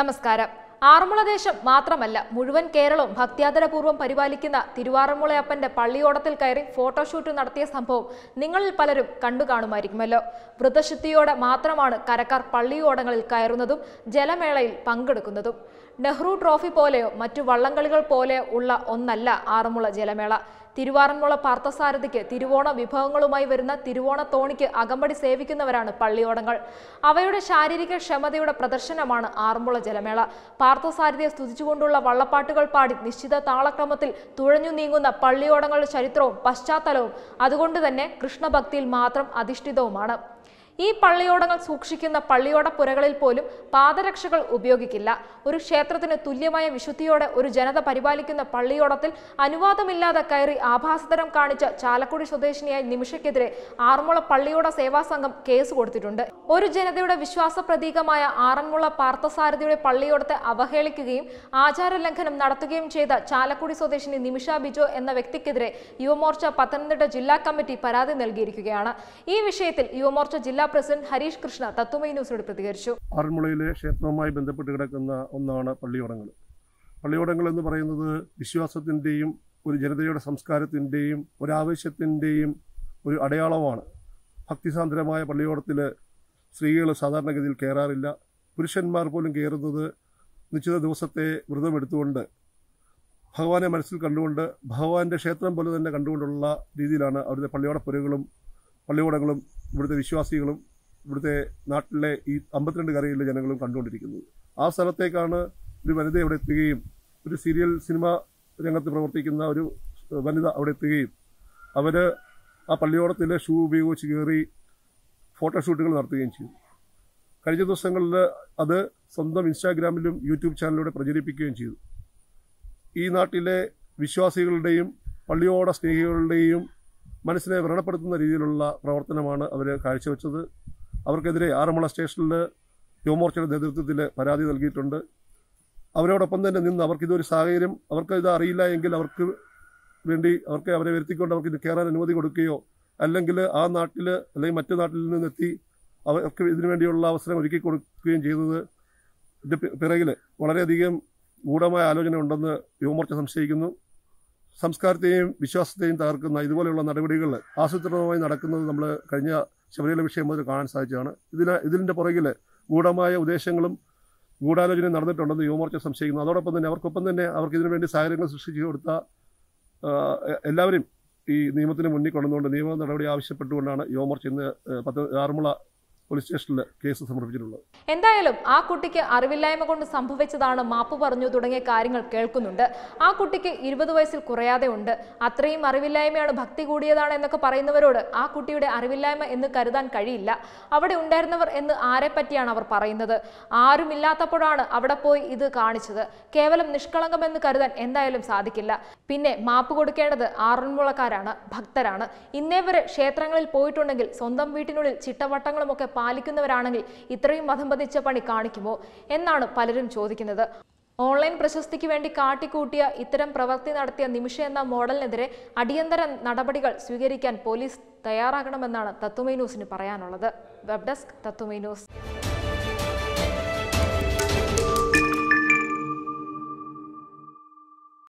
നമസ്കാരം ആറന്മുള ദേശം മാത്രമല്ല മുഴുവൻ കേരളവും ഭക്ത്യാദരപൂർവ്വം പരിപാലിക്കുന്ന തിരുവാറന്മുളയപ്പന്റെ പള്ളിയോടത്തിൽ കയറി ഫോട്ടോഷൂട്ട് നടത്തിയ സംഭവം നിങ്ങളിൽ പലരും കണ്ടു കാണുമായിരിക്കുമല്ലോ വൃദ്ധശുദ്ധിയോടെ മാത്രമാണ് കരക്കാർ പള്ളിയോടങ്ങളിൽ കയറുന്നതും ജലമേളയിൽ പങ്കെടുക്കുന്നതും നെഹ്റു ട്രോഫി പോലെയോ മറ്റു വള്ളംകളികൾ പോലെ ഉള്ള ഒന്നല്ല ആറന്മുള ജലമേള തിരുവാറന്മുള പാർത്ഥസാരഥിക്ക് തിരുവോണ വിഭവങ്ങളുമായി വരുന്ന തിരുവോണ തോണിക്ക് അകമ്പടി സേവിക്കുന്നവരാണ് പള്ളിയോടങ്ങൾ അവയുടെ ശാരീരിക ക്ഷമതയുടെ പ്രദർശനമാണ് ആറന്മുള ജലമേള പാർത്ഥസാരഥിയെ സ്തുതിച്ചുകൊണ്ടുള്ള വള്ളപ്പാട്ടുകൾ പാടി നിശ്ചിത താളക്രമത്തിൽ തുഴഞ്ഞു നീങ്ങുന്ന പള്ളിയോടങ്ങളുടെ ചരിത്രവും പശ്ചാത്തലവും അതുകൊണ്ട് തന്നെ കൃഷ്ണഭക്തിയിൽ മാത്രം അധിഷ്ഠിതവുമാണ് ഈ പള്ളിയോടങ്ങൾ സൂക്ഷിക്കുന്ന പള്ളിയോട പുരകളിൽ പോലും പാദരക്ഷകൾ ഉപയോഗിക്കില്ല ഒരു ക്ഷേത്രത്തിന് തുല്യമായ വിശുദ്ധിയോടെ ഒരു ജനത പരിപാലിക്കുന്ന പള്ളിയോടത്തിൽ അനുവാദമില്ലാതെ കയറി ആഭാസതരം കാണിച്ച ചാലക്കുടി സ്വദേശിനിയായ നിമിഷയ്ക്കെതിരെ ആറന്മുള പള്ളിയോട സേവാ സംഘം കേസ് കൊടുത്തിട്ടുണ്ട് ഒരു ജനതയുടെ വിശ്വാസ പ്രതീകമായ ആറന്മുള പാർത്ഥസാരഥിയുടെ പള്ളിയോടത്തെ അവഹേളിക്കുകയും ആചാരലംഘനം നടത്തുകയും ചെയ്ത ചാലക്കുടി സ്വദേശിനി നിമിഷ ബിജോ എന്ന വ്യക്തിക്കെതിരെ യുവമോർച്ച പത്തനംതിട്ട ജില്ലാ കമ്മിറ്റി പരാതി നൽകിയിരിക്കുകയാണ് ഈ വിഷയത്തിൽ യുവമോർച്ച ജില്ലാ പ്രസിഡന്റ് ഹരീഷ് കൃഷ്ണ തത്വമൈ ന്യൂസിനോട് പ്രതികരിച്ചു ആറന്മുളയിലെ ക്ഷേത്രവുമായി ബന്ധപ്പെട്ട് കിടക്കുന്ന ഒന്നാണ് പള്ളിയോടങ്ങൾ പള്ളിയോടങ്ങൾ എന്ന് പറയുന്നത് വിശ്വാസത്തിൻ്റെയും ഒരു ജനതയുടെ സംസ്കാരത്തിൻ്റെയും ഒരു ആവേശത്തിൻ്റെയും ഒരു അടയാളമാണ് ഭക്തിസാന്ദ്രമായ പള്ളിയോടത്തിൽ സ്ത്രീകൾ സാധാരണഗതിയിൽ കയറാറില്ല പുരുഷന്മാർ പോലും കയറുന്നത് നിശ്ചിത ദിവസത്തെ വ്രതമെടുത്തുകൊണ്ട് ഭഗവാനെ മനസ്സിൽ കണ്ടുകൊണ്ട് ഭഗവാന്റെ ക്ഷേത്രം പോലെ തന്നെ കണ്ടുകൊണ്ടുള്ള രീതിയിലാണ് അവിടുത്തെ പള്ളിയോടപ്പുരകളും പള്ളിയോടങ്ങളും ഇവിടുത്തെ വിശ്വാസികളും ഇവിടുത്തെ നാട്ടിലെ ഈ അമ്പത്തിരണ്ട് കരയിലെ ജനങ്ങളും കണ്ടുകൊണ്ടിരിക്കുന്നത് ആ സ്ഥലത്തേക്കാണ് ഒരു വനിത അവിടെ എത്തുകയും ഒരു സീരിയൽ സിനിമ രംഗത്ത് പ്രവർത്തിക്കുന്ന ഒരു വനിത അവിടെ എത്തുകയും അവർ ആ പള്ളിയോടത്തിലെ ഷൂ ഉപയോഗിച്ച് കയറി ഫോട്ടോഷൂട്ടുകൾ നടത്തുകയും ചെയ്തു കഴിഞ്ഞ ദിവസങ്ങളിൽ അത് സ്വന്തം ഇൻസ്റ്റാഗ്രാമിലും യൂട്യൂബ് ചാനലിലൂടെ പ്രചരിപ്പിക്കുകയും ചെയ്തു ഈ നാട്ടിലെ വിശ്വാസികളുടെയും പള്ളിയോട സ്നേഹികളുടെയും മനസ്സിനെ വ്രണപ്പെടുത്തുന്ന രീതിയിലുള്ള പ്രവർത്തനമാണ് അവർ കാഴ്ചവെച്ചത് അവർക്കെതിരെ ആറന്മുള സ്റ്റേഷനിൽ യുവമോർച്ചയുടെ നേതൃത്വത്തിൽ പരാതി നൽകിയിട്ടുണ്ട് അവരോടൊപ്പം തന്നെ നിന്ന് അവർക്കിതൊരു സാഹചര്യം അവർക്ക് ഇത് അറിയില്ല എങ്കിൽ അവർക്ക് വേണ്ടി അവർക്ക് അവരെ വരുത്തിക്കൊണ്ട് അവർക്ക് ഇത് കയറാൻ അനുമതി കൊടുക്കുകയോ അല്ലെങ്കിൽ ആ നാട്ടിൽ അല്ലെങ്കിൽ മറ്റു നാട്ടിൽ നിന്നെത്തി അവർക്ക് ഇതിനു വേണ്ടിയുള്ള അവസരം ഒരുക്കി കൊടുക്കുകയും ചെയ്തത് ഇതിൻ്റെ പിറകിൽ വളരെയധികം ഗൂഢമായ ആലോചന ഉണ്ടെന്ന് യുവമോർച്ച സംശയിക്കുന്നു സംസ്കാരത്തെയും വിശ്വാസത്തെയും തകർക്കുന്ന ഇതുപോലെയുള്ള നടപടികൾ ആസൂത്രിതമായി നടക്കുന്നത് നമ്മൾ കഴിഞ്ഞ ശബരിമല വിഷയം മുതൽ കാണാൻ സാധിച്ചതാണ് ഇതിന് ഇതിൻ്റെ പുറകിൽ ഗൂഢമായ ഉദ്ദേശങ്ങളും ഗൂഢാലോചന നടന്നിട്ടുണ്ടെന്ന് യുവമോർച്ച സംശയിക്കുന്നു അതോടൊപ്പം തന്നെ അവർക്കൊപ്പം തന്നെ അവർക്ക് ഇതിനു വേണ്ടി സാഹചര്യങ്ങൾ സൃഷ്ടിച്ചു കൊടുത്ത എല്ലാവരും ഈ നിയമത്തിന് മുന്നിൽ കൊണ്ടുവന്നുകൊണ്ട് നിയമ നടപടി ആവശ്യപ്പെട്ടുകൊണ്ടാണ് യുവമോർച്ച ഇന്ന് പത്ത് ആറന്മുള പോലീസ് സ്റ്റേഷനിൽ കേസ് സമർപ്പിച്ചിട്ടുള്ളത് എന്തായാലും ആ കുട്ടിക്ക് അറിവില്ലായ്മ കൊണ്ട് സംഭവിച്ചതാണ് മാപ്പ് പറഞ്ഞു തുടങ്ങിയ കാര്യങ്ങൾ കേൾക്കുന്നുണ്ട് ആ കുട്ടിക്ക് ഇരുപത് വയസ്സിൽ കുറയാതെ ഉണ്ട് അത്രയും അറിവില്ലായ്മയാണ് ഭക്തി കൂടിയതാണ് എന്നൊക്കെ പറയുന്നവരോട് ആ കുട്ടിയുടെ അറിവില്ലായ്മ എന്ന് കരുതാൻ കഴിയില്ല അവിടെ ഉണ്ടായിരുന്നവർ എന്ന് ആരെ പറ്റിയാണ് അവർ പറയുന്നത് ആരുമില്ലാത്തപ്പോഴാണ് അവിടെ പോയി ഇത് കാണിച്ചത് കേവലം നിഷ്കളങ്കമെന്ന് കരുതാൻ എന്തായാലും സാധിക്കില്ല പിന്നെ മാപ്പ് കൊടുക്കേണ്ടത് ആറന്മുളക്കാരാണ് ഭക്തരാണ് ഇന്നേവരെ ക്ഷേത്രങ്ങളിൽ പോയിട്ടുണ്ടെങ്കിൽ സ്വന്തം വീട്ടിനുള്ളിൽ ചിട്ടവട്ടങ്ങളുമൊക്കെ പാലിക്കുന്നവരാണെങ്കിൽ ഇത്രയും പതിച്ച പണി കാണിക്കുമോ എന്നാണ് പലരും ചോദിക്കുന്നത് ഓൺലൈൻ പ്രശസ്തിക്ക് വേണ്ടി കാട്ടിക്കൂട്ടിയ ഇത്തരം പ്രവൃത്തി നടത്തിയ നിമിഷ എന്ന മോഡലിനെതിരെ അടിയന്തര നടപടികൾ സ്വീകരിക്കാൻ പോലീസ് തയ്യാറാകണമെന്നാണ് തത്തുമൈ ന്യൂസിന് പറയാനുള്ളത് വെബ് ഡെസ്ക് തത്തുമൈ ന്യൂസ്